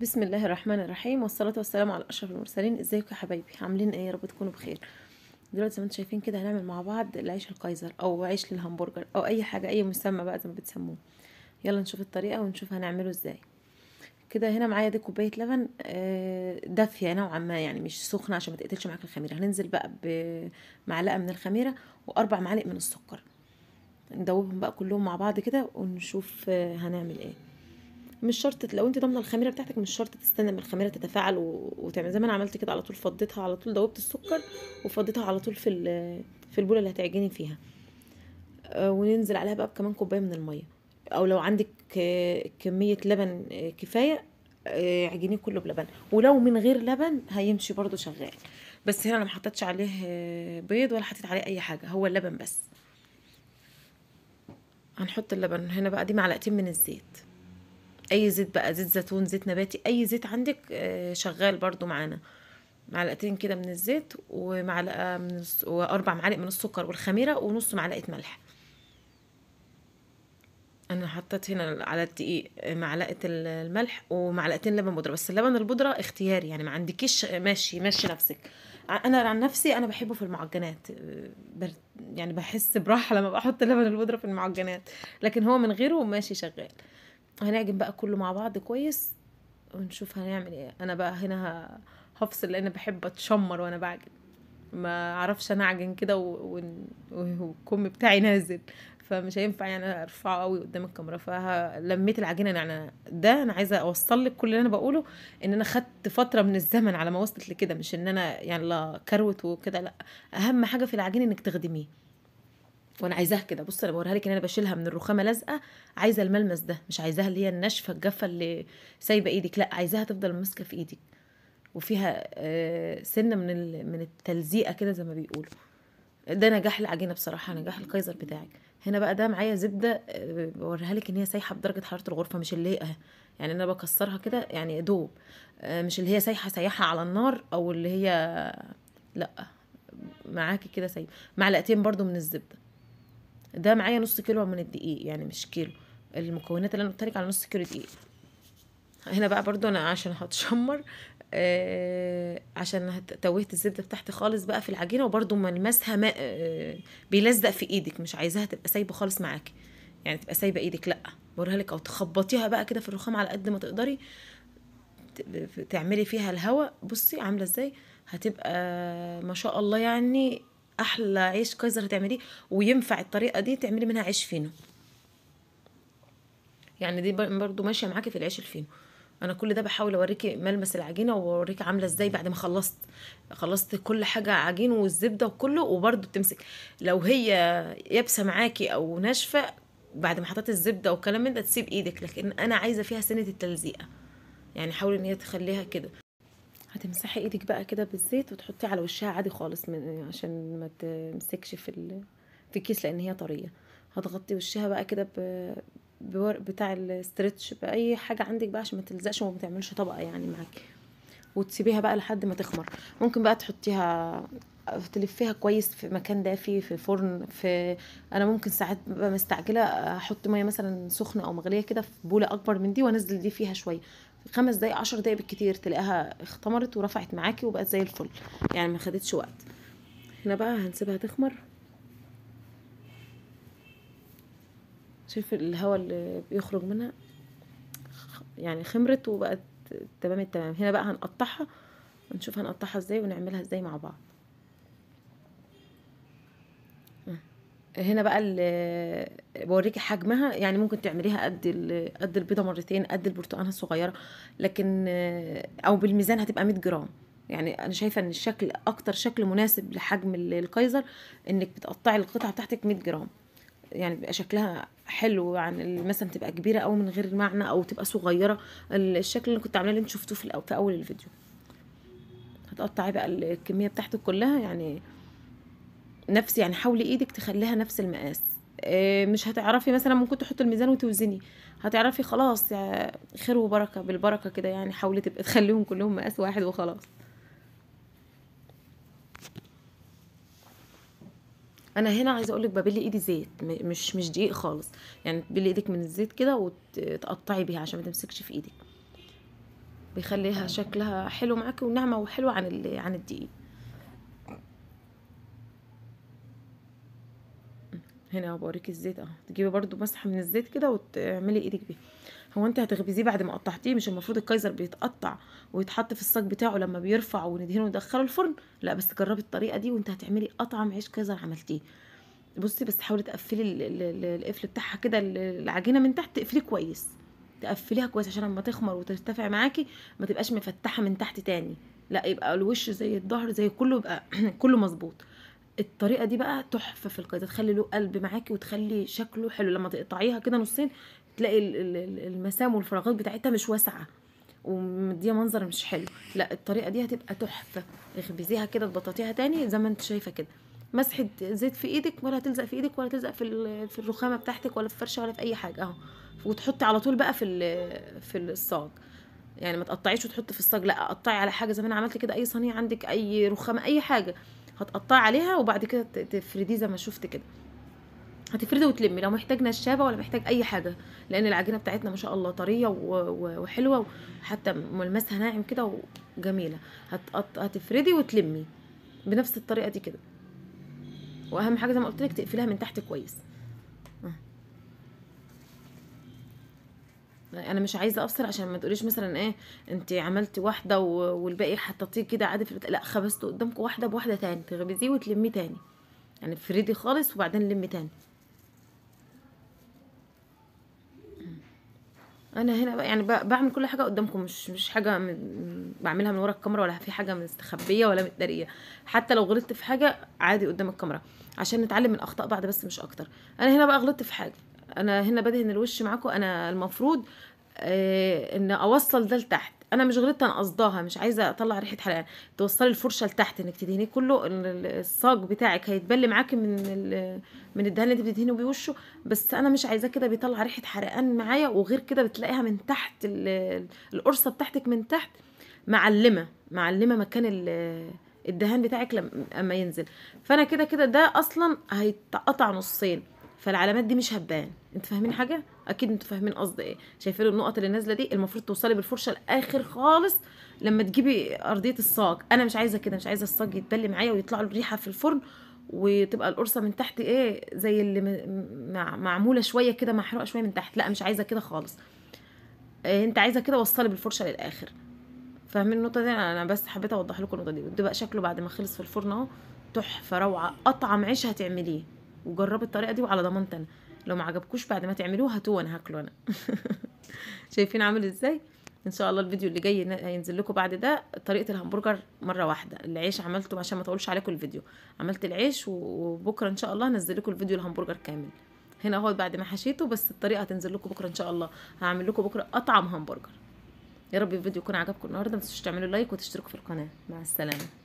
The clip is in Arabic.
بسم الله الرحمن الرحيم والصلاة والسلام على أشرف المرسلين ازيكم يا حبايبي عاملين ايه يا رب تكونوا بخير دلوقتي زي ما انتم شايفين كده هنعمل مع بعض العيش الكايزر او عيش للهمبرجر او اي حاجة اي مسمى بقى زي ما بتسموه يلا نشوف الطريقة ونشوف هنعمله ازاي كده هنا معايا دي كوباية لبن آه، دافية نوعا ما يعني مش سخنة عشان ما تقتلش معاك الخميرة هننزل بقى بمعلقة من الخميرة واربع معالق من السكر ندوبهم بقى كلهم مع بعض كده ونشوف آه، هنعمل ايه مش شرط لو انت ضامنه الخميره بتاعتك مش شرط تستنى ما الخميره تتفاعل وتعمل زي ما انا عملت كده على طول فضيتها على طول دوبت السكر وفضيتها على طول في في البوله اللي هتعجني فيها آه، وننزل عليها بقى كمان كوبايه من الميه او لو عندك كميه لبن آه، كفايه آه، عجينيه كله بلبن ولو من غير لبن هيمشي برده شغال بس هنا انا ما حطيتش عليه بيض ولا حطيت عليه اي حاجه هو اللبن بس هنحط اللبن هنا بقى دي معلقتين من الزيت اي زيت بقى زيت زيتون زيت نباتي اي زيت عندك آه، شغال برضو معانا معلقتين كده من الزيت ومعلقه من الس... واربع معالق من السكر والخميره ونص معلقه ملح انا حطيت هنا على الدقيق آه، معلقه الملح ومعلقتين لبن بودره بس اللبن البودره اختياري يعني ما عندكيش ماشي ماشي نفسك انا عن نفسي انا بحبه في المعجنات آه، يعني بحس براحه لما بحط لبن البودره في المعجنات لكن هو من غيره ماشي شغال هنعجن بقى كله مع بعض كويس ونشوف هنعمل ايه انا بقى هنا هفصل لان بحب اتشمر وانا بعجن ما اعرفش انا اعجن كده والكم بتاعي نازل فمش هينفع يعني ارفعه قوي قدام الكاميرا فلميت العجينه يعني ده انا عايزه اوصل لك كل اللي انا بقوله ان انا خدت فتره من الزمن على ما وصلت لكده مش ان انا يعني لا كروت وكده لا اهم حاجه في العجين انك تخدميه وانا عايزاها كده بص انا بوريها لك ان انا بشيلها من الرخامه لازقه عايزه الملمس ده مش عايزاها اللي هي الناشفه الجافه اللي سايبه ايدك لا عايزاها تفضل ماسكه في ايدك وفيها آه، سنه من من التلزيقه كده زي ما بيقولوا ده نجاح العجينه بصراحه نجاح الكايزر بتاعك هنا بقى ده معايا زبده آه، بوريها لك ان هي سايحه بدرجه حراره الغرفه مش اللي هي يعني انا بكسرها كده يعني دوب آه، مش اللي هي سايحه سايحه على النار او اللي هي لا معاكي كده سايبه معلقتين برضو من الزبده ده معايا نص كيلو من الدقيق يعني مش كيلو المكونات اللي انا قلت لك على نص كيلو دقيق هنا بقى برضو انا عشان هتشمر آه عشان توهت الزبده بتاعتي خالص بقى في العجينه وبرده ملمسها ما آه بيلزق في ايدك مش عايزاها تبقى سايبه خالص معاكي يعني تبقى سايبه ايدك لا بوريها لك او تخبطيها بقى كده في الرخام على قد ما تقدري تعملي فيها الهواء بصي عامله ازاي هتبقى ما شاء الله يعني احلى عيش كايزر هتعمليه وينفع الطريقه دي تعملي منها عيش فينو يعني دي برضو ماشيه معاكي في العيش الفينو انا كل ده بحاول اوريكي ملمس العجينه واوريكي عامله ازاي بعد ما خلصت خلصت كل حاجه عجين والزبده وكله وبرده بتمسك لو هي يابسه معاكي او ناشفه بعد ما حطيت الزبده والكلام من ده تسيب ايدك لكن انا عايزه فيها سنه التلزيقه يعني حاولي ان هي تخليها كده هتمسحي ايدك بقى كده بالزيت وتحطيه على وشها عادي خالص من عشان ما تمسكش في ال... في الكيس لان هي طريه هتغطي وشها بقى كده ب... بورق بتاع الاسترتش باي حاجه عندك بقى عشان ما تلزقش وما تعملش طبقه يعني معاكي وتسيبيها بقى لحد ما تخمر ممكن بقى تحطيها تلفيها كويس في مكان دافي في فرن في انا ممكن ساعات ببقى مستعجله احط ميه مثلا سخنه او مغليه كده في بوله اكبر من دي وانزل دي فيها شويه خمس دقايق عشر دقايق بالكتير تلاقيها اختمرت ورفعت معاكي وبقت زي الفل يعني ما خدتش وقت هنا بقى هنسيبها تخمر شايف الهواء اللي بيخرج منها يعني خمرت وبقت تمام التمام هنا بقى هنقطعها ونشوف هنقطعها ازاي ونعملها ازاي مع بعض هنا بقى اللي بوريكي حجمها يعني ممكن تعمليها قد قد البيضه مرتين قد البرتقانه الصغيره لكن آه، او بالميزان هتبقى 100 جرام يعني انا شايفه ان الشكل اكتر شكل مناسب لحجم الكايزر انك بتقطعي القطعه بتاعتك 100 جرام يعني بيبقى شكلها حلو عن يعني مثلا تبقى كبيره او من غير معنى او تبقى صغيره الشكل اللي كنت عاملاه اللي انت شفتوه في, في اول الفيديو هتقطعي بقى الكميه بتاعتك كلها يعني نفس يعني حاولي ايدك تخليها نفس المقاس آه، مش هتعرفي مثلا ممكن تحطي الميزان وتوزني هتعرفي خلاص خير وبركه بالبركه كده يعني حاولي تبقى تخليهم كلهم مقاس واحد وخلاص انا هنا عايزه اقولك بابلي ايدي زيت مش مش دقيق خالص يعني تبلي ايدك من الزيت كده وتقطعي بيها عشان ما تمسكش في ايدك بيخليها شكلها حلو معاكي وناعمه وحلوه عن عن الدقيق هنا بوريك الزيت اهو تجيبي برده مسحه من الزيت كده وتعملي ايدك بيه هو انت هتخبزيه بعد ما قطعتيه مش المفروض الكايزر بيتقطع ويتحط في الصاج بتاعه لما بيرفع وندهنه وندخله الفرن لا بس جربي الطريقه دي وانت هتعملي اطعم عيش كايزر عملتيه بصي بس حاولي تقفلي القفل بتاعها كده العجينه من تحت تقفليه كويس تقفليها كويس عشان لما تخمر وترتفع معاكي ما تبقاش مفتحه من تحت تاني لا يبقى الوش زي الظهر زي كله يبقى كله مظبوط الطريقه دي بقى تحفه في القطع تخلي له قلب معاكي وتخلي شكله حلو لما تقطعيها كده نصين تلاقي المسام والفراغات بتاعتها مش واسعه ومديها منظر مش حلو لا الطريقه دي هتبقى تحفه اخبزيها كده تبططيها تاني زي ما انت شايفه كده مسحه زيت في ايدك ولا هتلزق في ايدك ولا هتلزق في في الرخامه بتاعتك ولا في فرشه ولا في اي حاجه اهو وتحطي على طول بقى في في الصاج يعني ما تقطعيش وتحطي في الصاج لا قطعي على حاجه زي ما انا عملت كده اي صينيه عندك اي رخامه اي حاجه هتقطعي عليها وبعد كده تفرديه زي ما شفت كده هتفردي وتلمي لو محتاج نشابه ولا محتاج اي حاجه لان العجينه بتاعتنا ما شاء الله طريه وحلوه وحتى ملمسها ناعم كده وجميله هتفردي وتلمي بنفس الطريقه دي كده واهم حاجه زي ما قلت لك تقفلها من تحت كويس انا مش عايزه افصل عشان ما تقوليش مثلا ايه انت عملتي واحده والباقي حطيتيه كده عادي في لا خبزته قدامكم واحده بواحده تاني تخبزيه وتلميه تاني يعني فريدي خالص وبعدين لمي تاني انا هنا بقى يعني بقى بعمل كل حاجه قدامكم مش مش حاجه من بعملها من ورا الكاميرا ولا في حاجه مستخبيه ولا متداريه حتى لو غلطت في حاجه عادي قدام الكاميرا عشان نتعلم من اخطاء بعض بس مش اكتر انا هنا بقى غلطت في حاجه انا هنا بدهن الوش معاكم انا المفروض آه ان اوصل ده لتحت انا مش غلطت انا قصداها مش عايزه اطلع ريحه حرقان توصلي الفرشه لتحت انك تدهنيه كله الصاج بتاعك هيتبل معاكي من من الدهان اللي انت بتدهنيه بوشه بس انا مش عايزاه كده بيطلع ريحه حرقان معايا وغير كده بتلاقيها من تحت القرصه بتاعتك من تحت معلمه معلمه مكان الدهان بتاعك لما ينزل فانا كده كده ده اصلا هيتقطع نصين فالعلامات دي مش هتبان انتوا فاهمين حاجه اكيد انتوا فاهمين قصدي ايه شايفين النقط اللي نازله دي المفروض توصلي بالفرشه لاخر خالص لما تجيبي ارضيه الصاج انا مش عايزه كده مش عايزه الصاج يتبلي معايا ويطلع له ريحه في الفرن وتبقى القرصه من تحت ايه زي اللي معموله شويه كده محروقه شويه من تحت لا مش عايزه كده خالص إيه انت عايزه كده وصلي بالفرشه للاخر فاهمين النقطه دي انا بس حبيت اوضح لكم النقطه دي ده بقى شكله بعد ما خلص في الفرن اهو تحفه روعه اطعم عيش هتعمليه وجربي الطريقه دي وعلى ضمانتنا لو ما عجبكوش بعد ما تعملوه هاتوه انا هاكله انا شايفين عامل ازاي ان شاء الله الفيديو اللي جاي هينزل لكم بعد ده طريقه الهمبرجر مره واحده العيش عملته عشان ما اطولش عليكم الفيديو عملت العيش وبكره ان شاء الله هنزل لكم الفيديو الهمبرجر كامل هنا اهو بعد ما حشيته بس الطريقه هتنزل لكم بكره ان شاء الله هعمل لكم بكره اطعم همبرجر يا رب الفيديو يكون عجبكم النهارده ما تنسوش تعملوا لايك وتشتركوا في القناه مع السلامه